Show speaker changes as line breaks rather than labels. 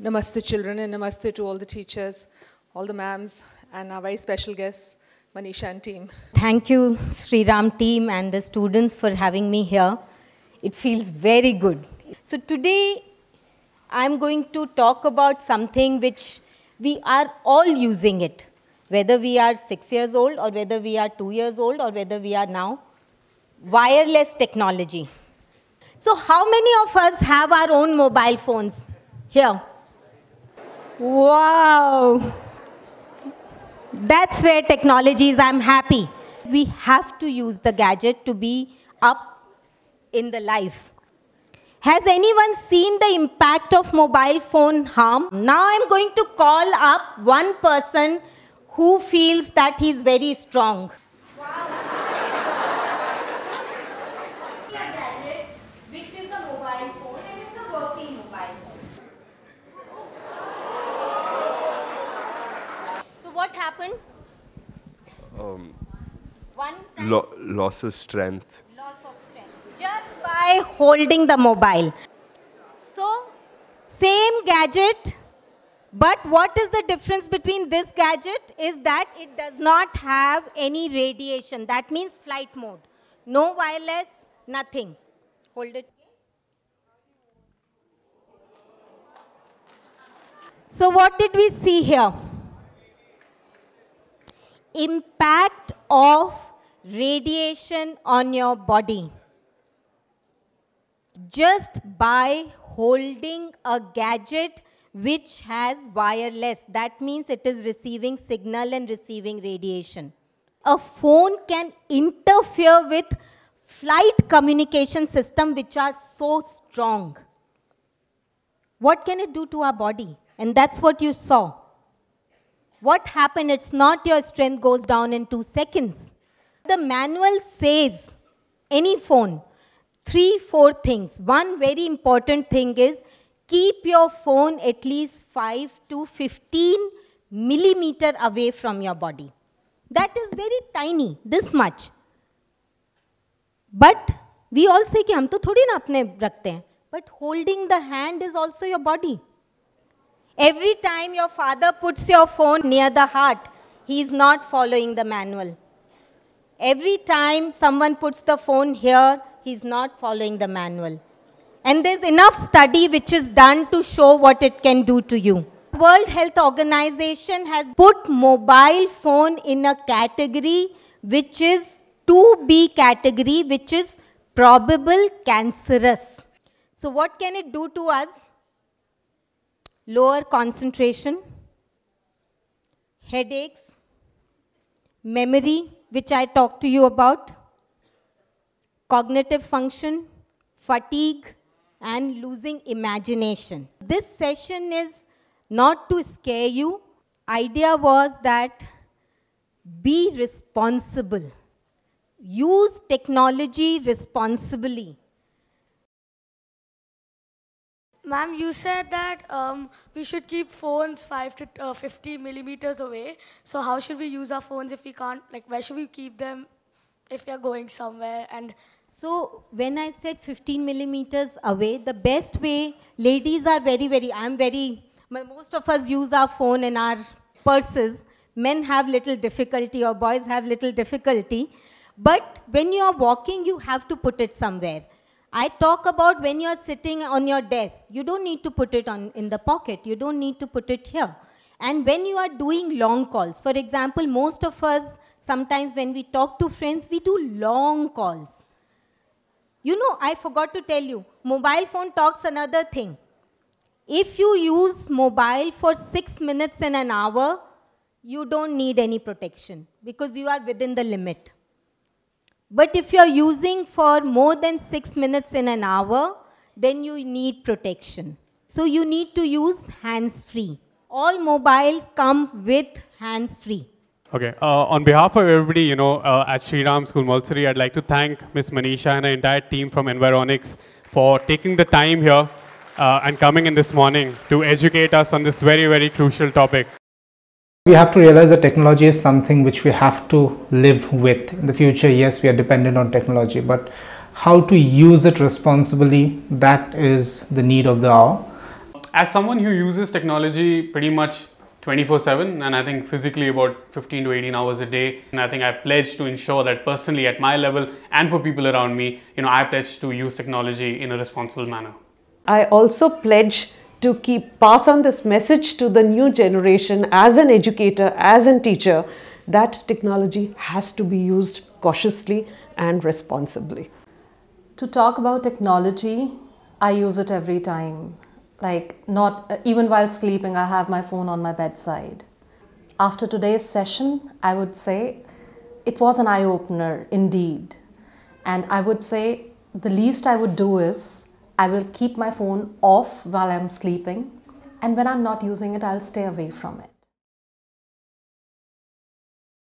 Namaste, children, and namaste to all the teachers, all the mams, and our very special guests, Manisha and team. Thank you, Sri Ram team, and the students for having me here. It feels very good. So, today I'm going to talk about something which we are all using it, whether we are six years old, or whether we are two years old, or whether we are now wireless technology. So, how many of us have our own mobile phones here? Wow. That's where technology is. I'm happy. We have to use the gadget to be up in the life. Has anyone seen the impact of mobile phone harm? Now I'm going to call up one person who feels that he's very strong. happened? Um, One lo loss of strength. Loss of strength. Just by holding the mobile. So, same gadget, but what is the difference between this gadget is that it does not have any radiation. That means flight mode. No wireless, nothing. Hold it. So what did we see here? impact of radiation on your body just by holding a gadget which has wireless. That means it is receiving signal and receiving radiation. A phone can interfere with flight communication system which are so strong. What can it do to our body? And that's what you saw. What happened? It's not your strength goes down in two seconds. The manual says, any phone, three, four things. One very important thing is keep your phone at least 5 to 15 millimeter away from your body. That is very tiny, this much. But we all say कि हम तो थोड़ी But holding the hand is also your body. Every time your father puts your phone near the heart, he is not following the manual. Every time someone puts the phone here, he is not following the manual. And there's enough study which is done to show what it can do to you. World Health Organization has put mobile phone in a category which is 2B category, which is probable cancerous. So what can it do to us? lower concentration, headaches, memory, which I talked to you about, cognitive function, fatigue, and losing imagination. This session is not to scare you. Idea was that be responsible. Use technology responsibly. Ma'am, you said that um, we should keep phones 5 to uh, 50 millimeters away. So how should we use our phones if we can't, like where should we keep them if we are going somewhere? And So when I said 15 millimeters away, the best way, ladies are very, very, I'm very, most of us use our phone in our purses. Men have little difficulty or boys have little difficulty. But when you are walking, you have to put it somewhere. I talk about when you're sitting on your desk. You don't need to put it on in the pocket. You don't need to put it here. And when you are doing long calls, for example, most of us, sometimes when we talk to friends, we do long calls. You know, I forgot to tell you, mobile phone talks another thing. If you use mobile for six minutes in an hour, you don't need any protection because you are within the limit. But if you're using for more than six minutes in an hour, then you need protection. So you need to use hands-free. All mobiles come with hands-free. Okay, uh, on behalf of everybody, you know, uh, at Sri Ram School Mulsari, I'd like to thank Ms. Manisha and her entire team from Environics for taking the time here uh, and coming in this morning to educate us on this very, very crucial topic we have to realize that technology is something which we have to live with in the future. Yes, we are dependent on technology, but how to use it responsibly, that is the need of the hour. As someone who uses technology pretty much 24-7 and I think physically about 15 to 18 hours a day. And I think I pledge to ensure that personally at my level and for people around me, you know, I pledge to use technology in a responsible manner. I also pledge to keep pass on this message to the new generation as an educator, as a teacher, that technology has to be used cautiously and responsibly. To talk about technology, I use it every time. Like not uh, even while sleeping, I have my phone on my bedside. After today's session, I would say it was an eye opener indeed. And I would say the least I would do is I will keep my phone off while I'm sleeping and when I'm not using it, I'll stay away from it.